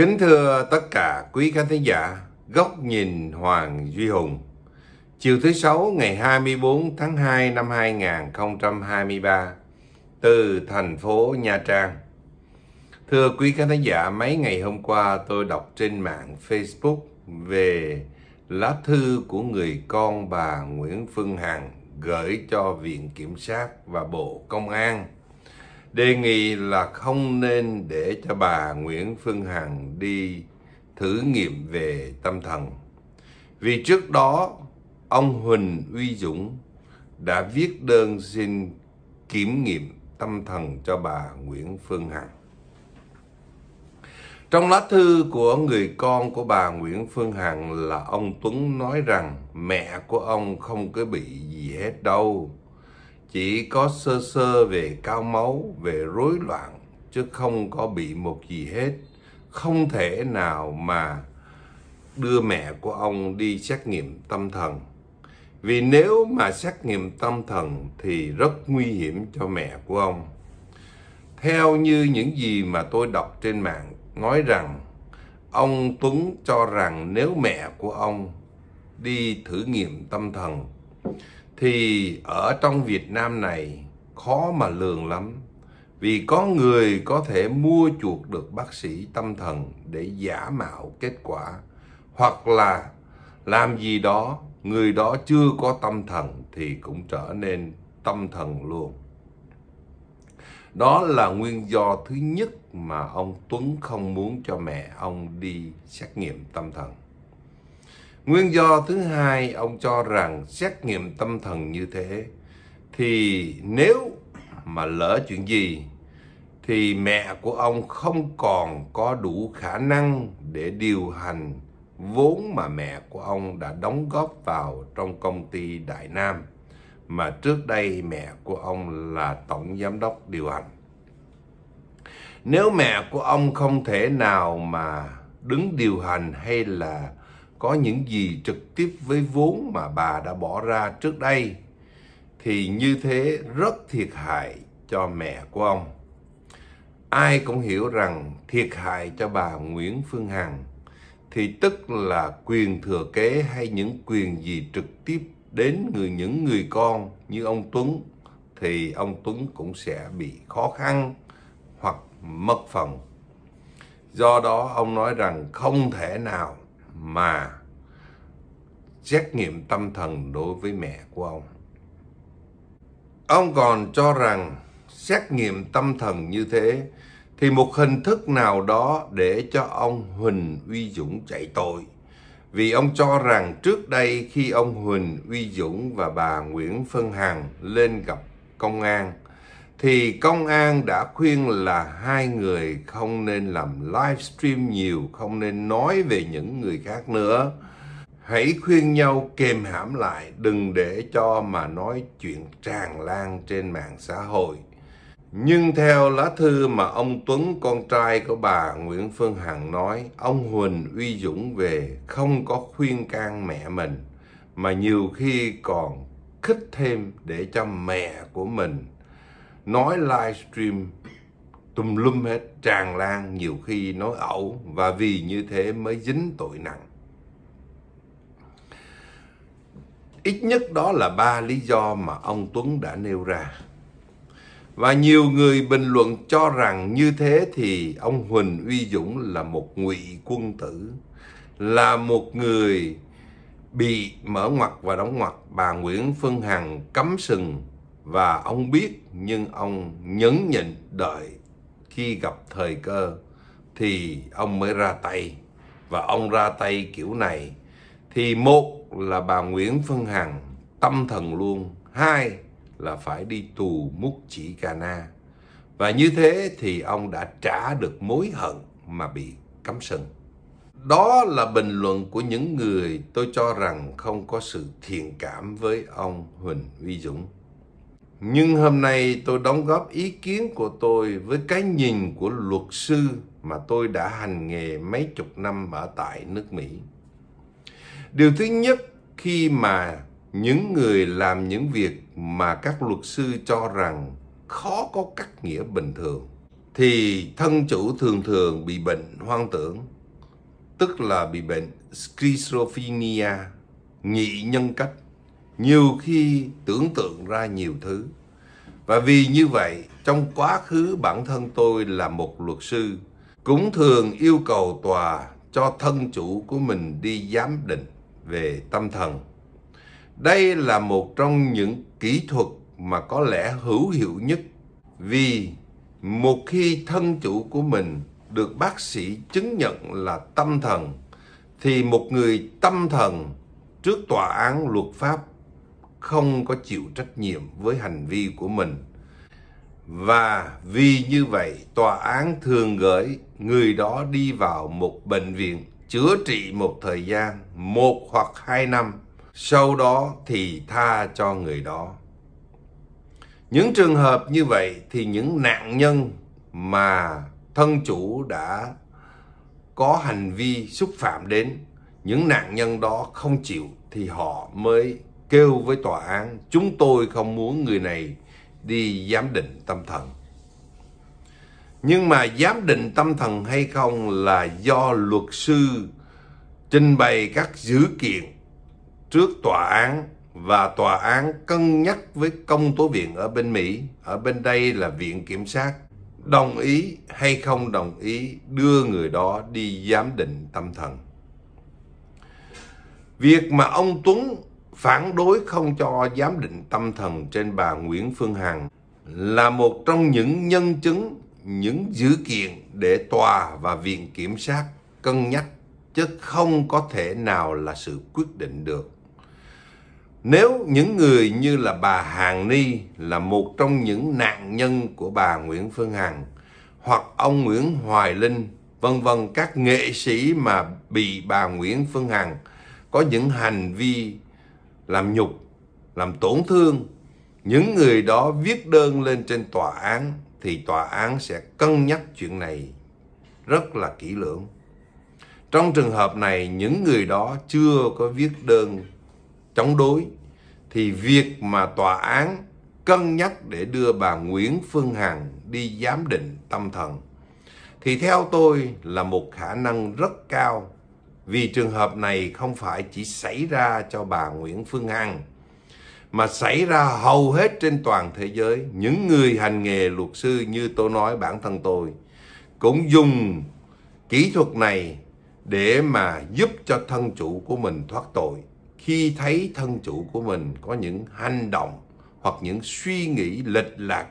Kính thưa tất cả quý khán thính giả, Góc nhìn Hoàng Duy Hùng. Chiều thứ Sáu ngày 24 tháng 2 năm 2023 từ thành phố Nha Trang. Thưa quý khán thính giả, mấy ngày hôm qua tôi đọc trên mạng Facebook về lá thư của người con bà Nguyễn Phương Hằng gửi cho Viện Kiểm sát và Bộ Công an đề nghị là không nên để cho bà Nguyễn Phương Hằng đi thử nghiệm về tâm thần. Vì trước đó, ông Huỳnh Uy Dũng đã viết đơn xin kiểm nghiệm tâm thần cho bà Nguyễn Phương Hằng. Trong lá thư của người con của bà Nguyễn Phương Hằng là ông Tuấn nói rằng mẹ của ông không có bị gì hết đâu chỉ có sơ sơ về cao máu, về rối loạn, chứ không có bị một gì hết. Không thể nào mà đưa mẹ của ông đi xét nghiệm tâm thần. Vì nếu mà xét nghiệm tâm thần thì rất nguy hiểm cho mẹ của ông. Theo như những gì mà tôi đọc trên mạng nói rằng ông Tuấn cho rằng nếu mẹ của ông đi thử nghiệm tâm thần thì ở trong Việt Nam này khó mà lường lắm. Vì có người có thể mua chuộc được bác sĩ tâm thần để giả mạo kết quả hoặc là làm gì đó người đó chưa có tâm thần thì cũng trở nên tâm thần luôn. Đó là nguyên do thứ nhất mà ông Tuấn không muốn cho mẹ ông đi xét nghiệm tâm thần. Nguyên do thứ hai, ông cho rằng xét nghiệm tâm thần như thế thì nếu mà lỡ chuyện gì thì mẹ của ông không còn có đủ khả năng để điều hành vốn mà mẹ của ông đã đóng góp vào trong công ty Đại Nam mà trước đây mẹ của ông là tổng giám đốc điều hành. Nếu mẹ của ông không thể nào mà đứng điều hành hay là có những gì trực tiếp với vốn mà bà đã bỏ ra trước đây thì như thế rất thiệt hại cho mẹ của ông. Ai cũng hiểu rằng thiệt hại cho bà Nguyễn Phương Hằng thì tức là quyền thừa kế hay những quyền gì trực tiếp đến người những người con như ông Tuấn thì ông Tuấn cũng sẽ bị khó khăn hoặc mất phần. Do đó ông nói rằng không thể nào mà xét nghiệm tâm thần đối với mẹ của ông. Ông còn cho rằng xét nghiệm tâm thần như thế thì một hình thức nào đó để cho ông Huỳnh Uy Dũng chạy tội. Vì ông cho rằng trước đây khi ông Huỳnh Uy Dũng và bà Nguyễn Phân Hằng lên gặp công an thì công an đã khuyên là hai người không nên làm livestream nhiều, không nên nói về những người khác nữa. Hãy khuyên nhau kềm hãm lại, đừng để cho mà nói chuyện tràn lan trên mạng xã hội. Nhưng theo lá thư mà ông Tuấn con trai của bà Nguyễn Phương Hằng nói, ông Huỳnh Uy Dũng về không có khuyên can mẹ mình, mà nhiều khi còn khích thêm để cho mẹ của mình nói livestream tùm lum hết tràn lan nhiều khi nói ẩu và vì như thế mới dính tội nặng ít nhất đó là ba lý do mà ông Tuấn đã nêu ra và nhiều người bình luận cho rằng như thế thì ông Huỳnh Uy Dũng là một ngụy quân tử là một người bị mở ngoặt và đóng ngoặt bà Nguyễn Phương Hằng cấm sừng và ông biết nhưng ông nhấn nhịn đợi khi gặp thời cơ thì ông mới ra tay và ông ra tay kiểu này thì một là bà Nguyễn Phương Hằng tâm thần luôn hai là phải đi tù múc chỉ cà na và như thế thì ông đã trả được mối hận mà bị cấm sừng đó là bình luận của những người tôi cho rằng không có sự thiện cảm với ông Huỳnh Uy Dũng nhưng hôm nay tôi đóng góp ý kiến của tôi với cái nhìn của luật sư mà tôi đã hành nghề mấy chục năm ở tại nước Mỹ. Điều thứ nhất khi mà những người làm những việc mà các luật sư cho rằng khó có cắt nghĩa bình thường thì thân chủ thường thường bị bệnh hoang tưởng, tức là bị bệnh schizophrenia, nhị nhân cách nhiều khi tưởng tượng ra nhiều thứ và vì như vậy trong quá khứ bản thân tôi là một luật sư cũng thường yêu cầu tòa cho thân chủ của mình đi giám định về tâm thần đây là một trong những kỹ thuật mà có lẽ hữu hiệu nhất vì một khi thân chủ của mình được bác sĩ chứng nhận là tâm thần thì một người tâm thần trước tòa án luật pháp không có chịu trách nhiệm với hành vi của mình. Và vì như vậy, tòa án thường gửi người đó đi vào một bệnh viện chữa trị một thời gian, một hoặc hai năm, sau đó thì tha cho người đó. Những trường hợp như vậy thì những nạn nhân mà thân chủ đã có hành vi xúc phạm đến, những nạn nhân đó không chịu thì họ mới kêu với tòa án chúng tôi không muốn người này đi giám định tâm thần. Nhưng mà giám định tâm thần hay không là do luật sư trình bày các dữ kiện trước tòa án và tòa án cân nhắc với công tố viện ở bên Mỹ, ở bên đây là viện kiểm sát, đồng ý hay không đồng ý đưa người đó đi giám định tâm thần. Việc mà ông Tuấn phản đối không cho giám định tâm thần trên bà Nguyễn Phương Hằng là một trong những nhân chứng, những dữ kiện để tòa và viện kiểm sát cân nhắc chứ không có thể nào là sự quyết định được. Nếu những người như là bà Hàng Ni là một trong những nạn nhân của bà Nguyễn Phương Hằng hoặc ông Nguyễn Hoài Linh vân vân các nghệ sĩ mà bị bà Nguyễn Phương Hằng có những hành vi làm nhục, làm tổn thương, những người đó viết đơn lên trên tòa án thì tòa án sẽ cân nhắc chuyện này rất là kỹ lưỡng. Trong trường hợp này, những người đó chưa có viết đơn chống đối thì việc mà tòa án cân nhắc để đưa bà Nguyễn Phương Hằng đi giám định tâm thần thì theo tôi là một khả năng rất cao vì trường hợp này không phải chỉ xảy ra cho bà Nguyễn Phương Hằng mà xảy ra hầu hết trên toàn thế giới. Những người hành nghề luật sư như tôi nói bản thân tôi cũng dùng kỹ thuật này để mà giúp cho thân chủ của mình thoát tội khi thấy thân chủ của mình có những hành động hoặc những suy nghĩ lệch lạc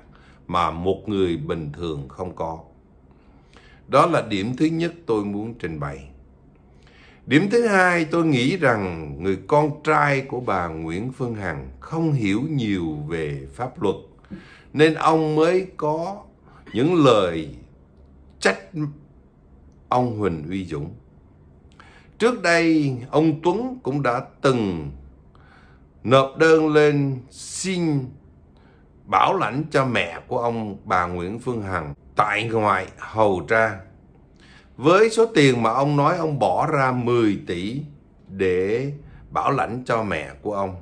mà một người bình thường không có. Đó là điểm thứ nhất tôi muốn trình bày. Điểm thứ hai, tôi nghĩ rằng người con trai của bà Nguyễn Phương Hằng không hiểu nhiều về pháp luật nên ông mới có những lời trách ông Huỳnh Uy Dũng. Trước đây, ông Tuấn cũng đã từng nộp đơn lên xin bảo lãnh cho mẹ của ông bà Nguyễn Phương Hằng tại ngoại hầu tra với số tiền mà ông nói ông bỏ ra 10 tỷ để bảo lãnh cho mẹ của ông.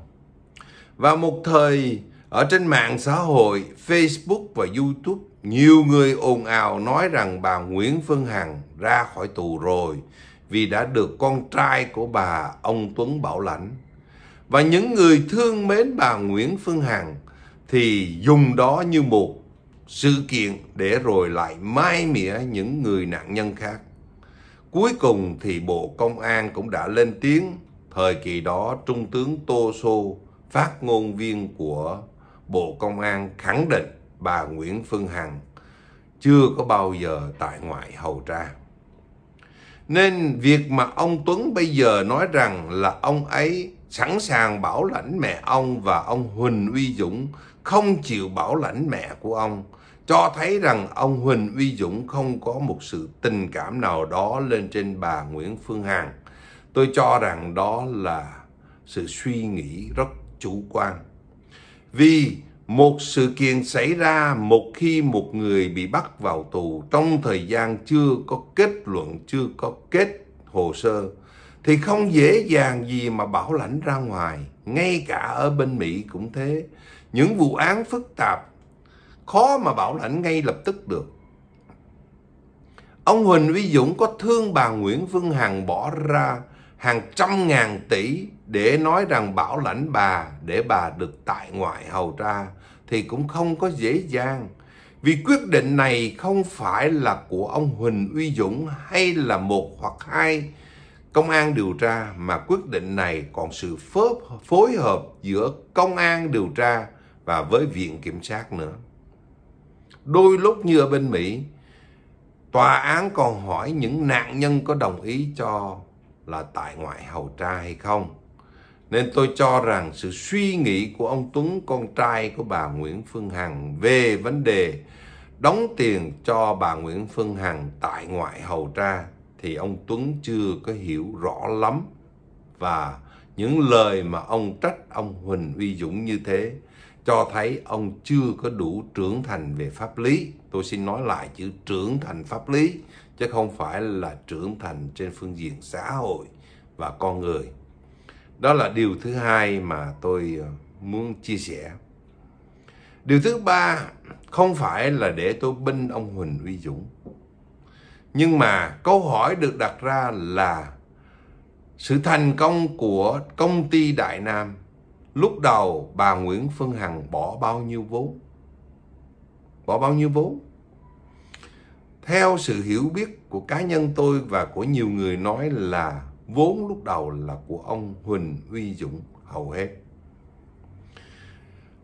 Và một thời ở trên mạng xã hội Facebook và YouTube nhiều người ồn ào nói rằng bà Nguyễn Phương Hằng ra khỏi tù rồi vì đã được con trai của bà ông Tuấn bảo lãnh. Và những người thương mến bà Nguyễn Phương Hằng thì dùng đó như một sự kiện để rồi lại mai mỉa những người nạn nhân khác. Cuối cùng thì Bộ Công an cũng đã lên tiếng, thời kỳ đó Trung tướng Tô Sô, phát ngôn viên của Bộ Công an khẳng định bà Nguyễn Phương Hằng chưa có bao giờ tại ngoại hầu tra. Nên việc mà ông Tuấn bây giờ nói rằng là ông ấy sẵn sàng bảo lãnh mẹ ông và ông Huỳnh Uy Dũng không chịu bảo lãnh mẹ của ông cho thấy rằng ông Huỳnh Uy Dũng không có một sự tình cảm nào đó lên trên bà Nguyễn Phương Hằng. Tôi cho rằng đó là sự suy nghĩ rất chủ quan. Vì một sự kiện xảy ra một khi một người bị bắt vào tù trong thời gian chưa có kết luận, chưa có kết hồ sơ, thì không dễ dàng gì mà bảo lãnh ra ngoài. Ngay cả ở bên Mỹ cũng thế. Những vụ án phức tạp khó mà bảo lãnh ngay lập tức được. Ông Huỳnh Vi Dũng có thương bà Nguyễn Phương Hằng bỏ ra hàng trăm ngàn tỷ để nói rằng bảo lãnh bà để bà được tại ngoại hầu ra thì cũng không có dễ dàng. Vì quyết định này không phải là của ông Huỳnh Uy Dũng hay là một hoặc hai công an điều tra mà quyết định này còn sự phối hợp giữa công an điều tra và với viện kiểm sát nữa. Đôi lúc như ở bên Mỹ, tòa án còn hỏi những nạn nhân có đồng ý cho là tại ngoại hầu tra hay không. Nên tôi cho rằng sự suy nghĩ của ông Tuấn con trai của bà Nguyễn Phương Hằng về vấn đề đóng tiền cho bà Nguyễn Phương Hằng tại ngoại hầu tra thì ông Tuấn chưa có hiểu rõ lắm và những lời mà ông trách ông Huỳnh Uy Dũng như thế cho thấy ông chưa có đủ trưởng thành về pháp lý. Tôi xin nói lại chữ trưởng thành pháp lý, chứ không phải là trưởng thành trên phương diện xã hội và con người. Đó là điều thứ hai mà tôi ờ, muốn chia sẻ. Điều thứ ba không phải là để tôi binh ông Huỳnh huy Dũng. Nhưng mà câu hỏi được đặt ra là sự thành công của công ty Đại Nam Lúc đầu bà Nguyễn Phương Hằng bỏ bao nhiêu vốn? Bỏ bao nhiêu vốn? Theo sự hiểu biết của cá nhân tôi và của nhiều người nói là vốn lúc đầu là của ông Huỳnh Uy Dũng hầu hết.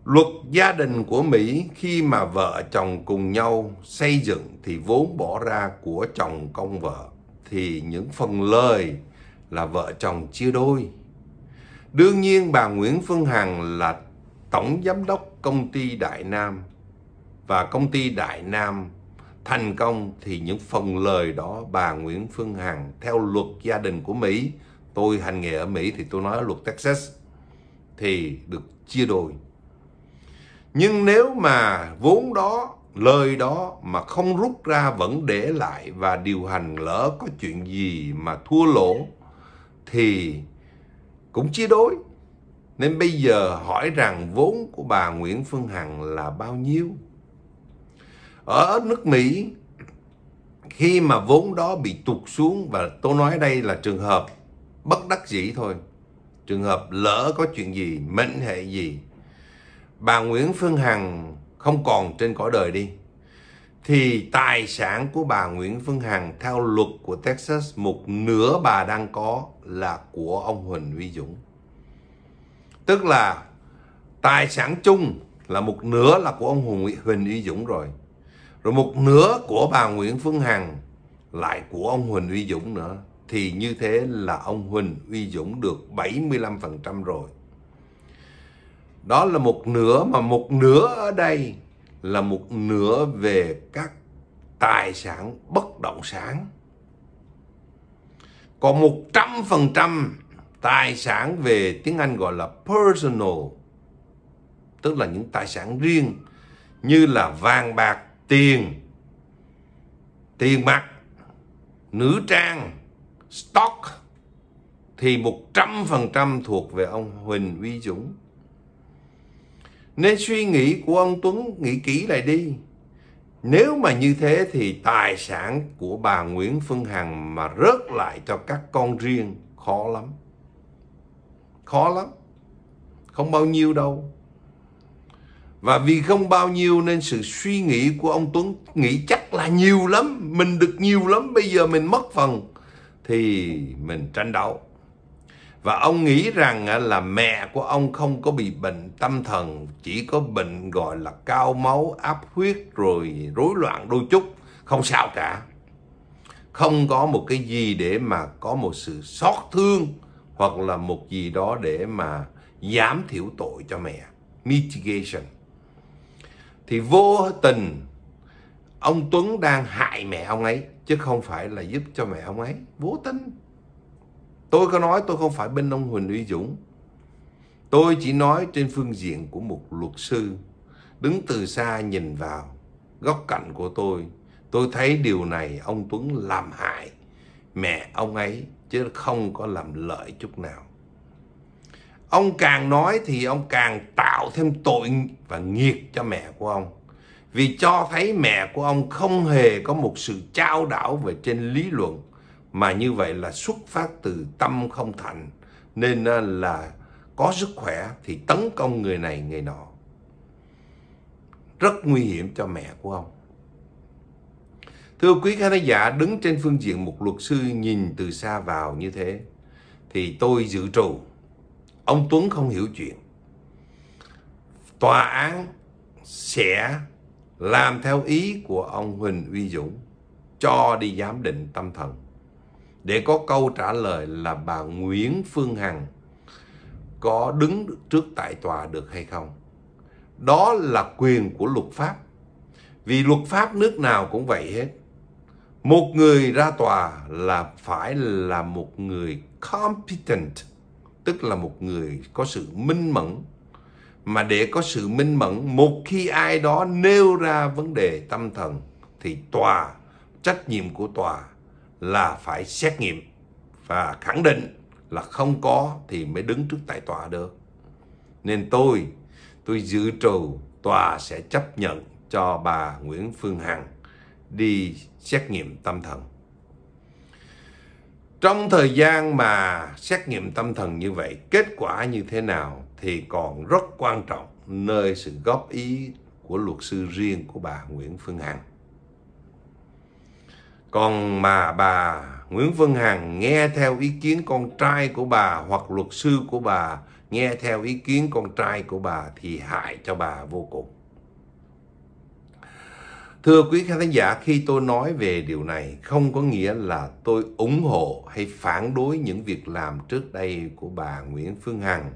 Luật gia đình của Mỹ khi mà vợ chồng cùng nhau xây dựng thì vốn bỏ ra của chồng công vợ thì những phần lời là vợ chồng chia đôi Đương nhiên bà Nguyễn Phương Hằng là tổng giám đốc công ty Đại Nam và công ty Đại Nam thành công thì những phần lời đó bà Nguyễn Phương Hằng theo luật gia đình của Mỹ tôi hành nghề ở Mỹ thì tôi nói luật Texas thì được chia đôi nhưng nếu mà vốn đó lời đó mà không rút ra vẫn để lại và điều hành lỡ có chuyện gì mà thua lỗ thì cũng chia đôi nên bây giờ hỏi rằng vốn của bà Nguyễn Phương Hằng là bao nhiêu ở nước Mỹ khi mà vốn đó bị tụt xuống và tôi nói đây là trường hợp bất đắc dĩ thôi trường hợp lỡ có chuyện gì mệnh hệ gì bà Nguyễn Phương Hằng không còn trên cõi đời đi thì tài sản của bà Nguyễn Phương Hằng theo luật của Texas một nửa bà đang có là của ông Huỳnh Uy Dũng. Tức là tài sản chung là một nửa là của ông Huỳnh Huỳnh Uy Dũng rồi. Rồi một nửa của bà Nguyễn Phương Hằng lại của ông Huỳnh Uy Dũng nữa. Thì như thế là ông Huỳnh Uy Dũng được 75% rồi. Đó là một nửa mà một nửa ở đây là một nửa về các tài sản bất động sản còn một trăm phần trăm tài sản về tiếng Anh gọi là personal tức là những tài sản riêng như là vàng bạc tiền tiền mặt nữ trang stock thì một trăm phần trăm thuộc về ông Huỳnh Uy Dũng nên suy nghĩ của ông Tuấn nghĩ kỹ lại đi. Nếu mà như thế thì tài sản của bà Nguyễn Phương Hằng mà rớt lại cho các con riêng khó lắm. Khó lắm. Không bao nhiêu đâu. Và vì không bao nhiêu nên sự suy nghĩ của ông Tuấn nghĩ chắc là nhiều lắm. Mình được nhiều lắm, bây giờ mình mất phần. Thì mình tranh đấu và ông nghĩ rằng à, là mẹ của ông không có bị bệnh tâm thần chỉ có bệnh gọi là cao máu áp huyết rồi rối loạn đôi chút không sao cả không có một cái gì để mà có một sự xót thương hoặc là một gì đó để mà giảm thiểu tội cho mẹ mitigation thì vô tình ông Tuấn đang hại mẹ ông ấy chứ không phải là giúp cho mẹ ông ấy vô tình Tôi có nói tôi không phải bên ông Huỳnh Uy Dũng. Tôi chỉ nói trên phương diện của một luật sư đứng từ xa nhìn vào góc cạnh của tôi. Tôi thấy điều này ông Tuấn làm hại mẹ ông ấy chứ không có làm lợi chút nào. Ông càng nói thì ông càng tạo thêm tội và nghiệt cho mẹ của ông. Vì cho thấy mẹ của ông không hề có một sự trao đảo về trên lý luận mà như vậy là xuất phát từ tâm không thành nên à, là có sức khỏe thì tấn công người này người nọ rất nguy hiểm cho mẹ của ông thưa quý khán giả đứng trên phương diện một luật sư nhìn từ xa vào như thế thì tôi dự trù ông tuấn không hiểu chuyện tòa án sẽ làm theo ý của ông huỳnh uy dũng cho đi giám định tâm thần để có câu trả lời là bà Nguyễn Phương Hằng có đứng trước tại tòa được hay không. Đó là quyền của luật pháp. Vì luật pháp nước nào cũng vậy hết. Một người ra tòa là phải là một người competent, tức là một người có sự minh mẫn. Mà để có sự minh mẫn, một khi ai đó nêu ra vấn đề tâm thần thì tòa, trách nhiệm của tòa là phải xét nghiệm và khẳng định là không có thì mới đứng trước tại tòa được. Nên tôi, tôi dự trù tòa sẽ chấp nhận cho bà Nguyễn Phương Hằng đi xét nghiệm tâm thần. Trong thời gian mà xét nghiệm tâm thần như vậy, kết quả như thế nào thì còn rất quan trọng nơi sự góp ý của luật sư riêng của bà Nguyễn Phương Hằng. Còn mà bà Nguyễn Vân Hằng nghe theo ý kiến con trai của bà hoặc luật sư của bà nghe theo ý kiến con trai của bà thì hại cho bà vô cùng. Thưa quý khán giả, khi tôi nói về điều này không có nghĩa là tôi ủng hộ hay phản đối những việc làm trước đây của bà Nguyễn Phương Hằng.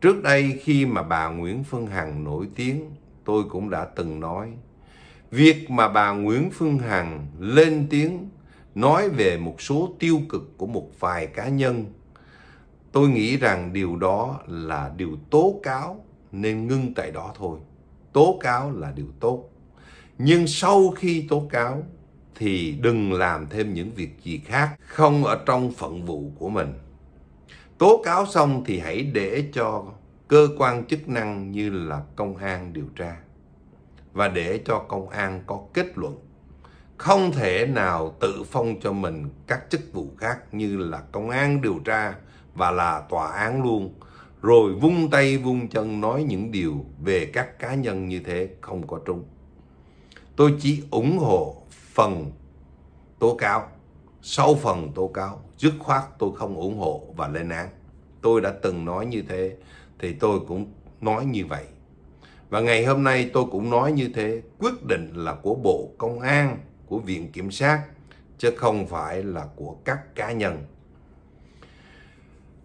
Trước đây khi mà bà Nguyễn Phương Hằng nổi tiếng, tôi cũng đã từng nói Việc mà bà Nguyễn Phương Hằng lên tiếng nói về một số tiêu cực của một vài cá nhân, tôi nghĩ rằng điều đó là điều tố cáo nên ngưng tại đó thôi. Tố cáo là điều tốt. Nhưng sau khi tố cáo thì đừng làm thêm những việc gì khác không ở trong phận vụ của mình. Tố cáo xong thì hãy để cho cơ quan chức năng như là công an điều tra và để cho công an có kết luận. Không thể nào tự phong cho mình các chức vụ khác như là công an điều tra và là tòa án luôn. Rồi vung tay vung chân nói những điều về các cá nhân như thế không có trung Tôi chỉ ủng hộ phần tố cáo. Sau phần tố cáo, dứt khoát tôi không ủng hộ và lên án. Tôi đã từng nói như thế, thì tôi cũng nói như vậy và ngày hôm nay tôi cũng nói như thế, quyết định là của Bộ Công an, của Viện Kiểm sát, chứ không phải là của các cá nhân.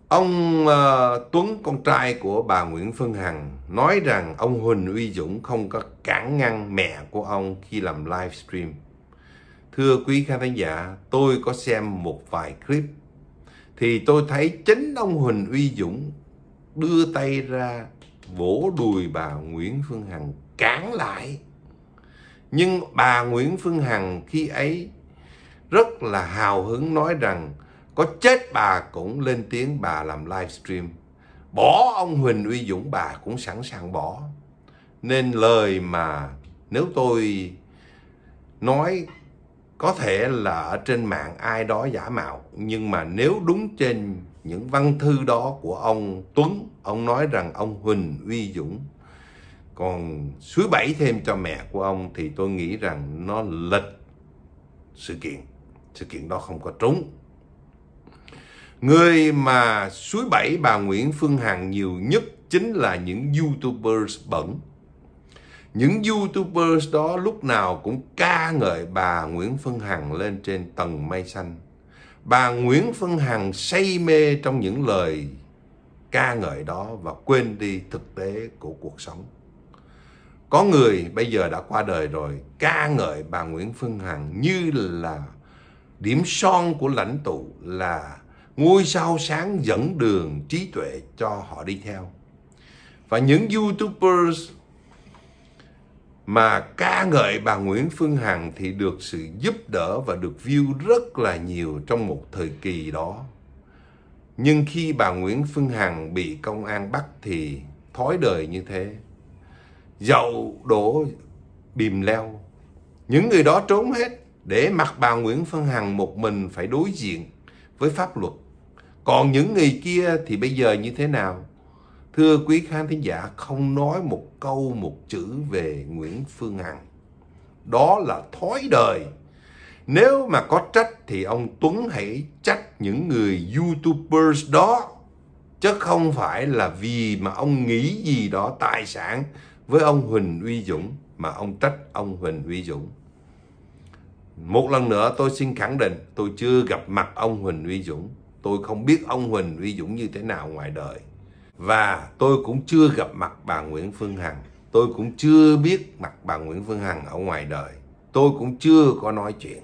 Ông uh, Tuấn, con trai của bà Nguyễn Phương Hằng, nói rằng ông Huỳnh Uy Dũng không có cản ngăn mẹ của ông khi làm livestream. Thưa quý khán giả, tôi có xem một vài clip thì tôi thấy chính ông Huỳnh Uy Dũng đưa tay ra vỗ đùi bà Nguyễn Phương Hằng cản lại. Nhưng bà Nguyễn Phương Hằng khi ấy rất là hào hứng nói rằng có chết bà cũng lên tiếng bà làm livestream. Bỏ ông Huỳnh Uy Dũng bà cũng sẵn sàng bỏ. Nên lời mà nếu tôi nói có thể là ở trên mạng ai đó giả mạo nhưng mà nếu đúng trên những văn thư đó của ông Tuấn ông nói rằng ông Huỳnh Uy Dũng còn suối Bảy thêm cho mẹ của ông thì tôi nghĩ rằng nó lệch sự kiện sự kiện đó không có trúng người mà suối Bảy bà Nguyễn Phương Hằng nhiều nhất chính là những YouTubers bẩn những YouTubers đó lúc nào cũng ca ngợi bà Nguyễn Phương Hằng lên trên tầng mây xanh Bà Nguyễn Phương Hằng say mê trong những lời ca ngợi đó và quên đi thực tế của cuộc sống. Có người bây giờ đã qua đời rồi ca ngợi bà Nguyễn Phương Hằng như là điểm son của lãnh tụ là ngôi sao sáng dẫn đường trí tuệ cho họ đi theo. Và những YouTubers mà ca ngợi bà Nguyễn Phương Hằng thì được sự giúp đỡ và được view rất là nhiều trong một thời kỳ đó. Nhưng khi bà Nguyễn Phương Hằng bị công an bắt thì thói đời như thế. Dậu đổ bìm leo. Những người đó trốn hết để mặc bà Nguyễn Phương Hằng một mình phải đối diện với pháp luật. Còn những người kia thì bây giờ như thế nào? Thưa quý khán thính giả, không nói một câu một chữ về Nguyễn Phương Hằng. Đó là thói đời. Nếu mà có trách thì ông Tuấn hãy trách những người YouTubers đó. Chứ không phải là vì mà ông nghĩ gì đó tài sản với ông Huỳnh Uy Dũng mà ông trách ông Huỳnh Uy Dũng. Một lần nữa tôi xin khẳng định tôi chưa gặp mặt ông Huỳnh Uy Dũng. Tôi không biết ông Huỳnh Uy Dũng như thế nào ngoài đời và tôi cũng chưa gặp mặt bà Nguyễn Phương Hằng tôi cũng chưa biết mặt bà Nguyễn Phương Hằng ở ngoài đời tôi cũng chưa có nói chuyện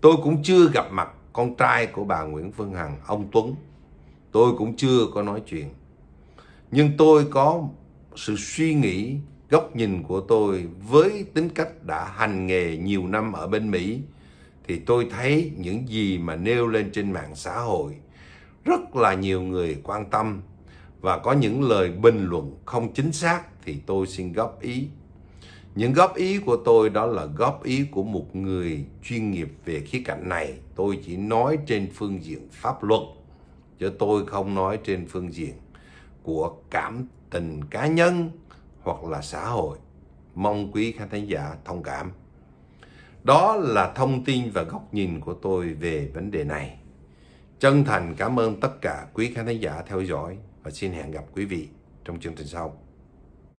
tôi cũng chưa gặp mặt con trai của bà Nguyễn Phương Hằng ông Tuấn tôi cũng chưa có nói chuyện nhưng tôi có sự suy nghĩ góc nhìn của tôi với tính cách đã hành nghề nhiều năm ở bên Mỹ thì tôi thấy những gì mà nêu lên trên mạng xã hội rất là nhiều người quan tâm và có những lời bình luận không chính xác thì tôi xin góp ý. Những góp ý của tôi đó là góp ý của một người chuyên nghiệp về khía cạnh này. Tôi chỉ nói trên phương diện pháp luật, chứ tôi không nói trên phương diện của cảm tình cá nhân hoặc là xã hội. Mong quý khán thính giả thông cảm. Đó là thông tin và góc nhìn của tôi về vấn đề này. Chân thành cảm ơn tất cả quý khán thính giả theo dõi và xin hẹn gặp quý vị trong chương trình sau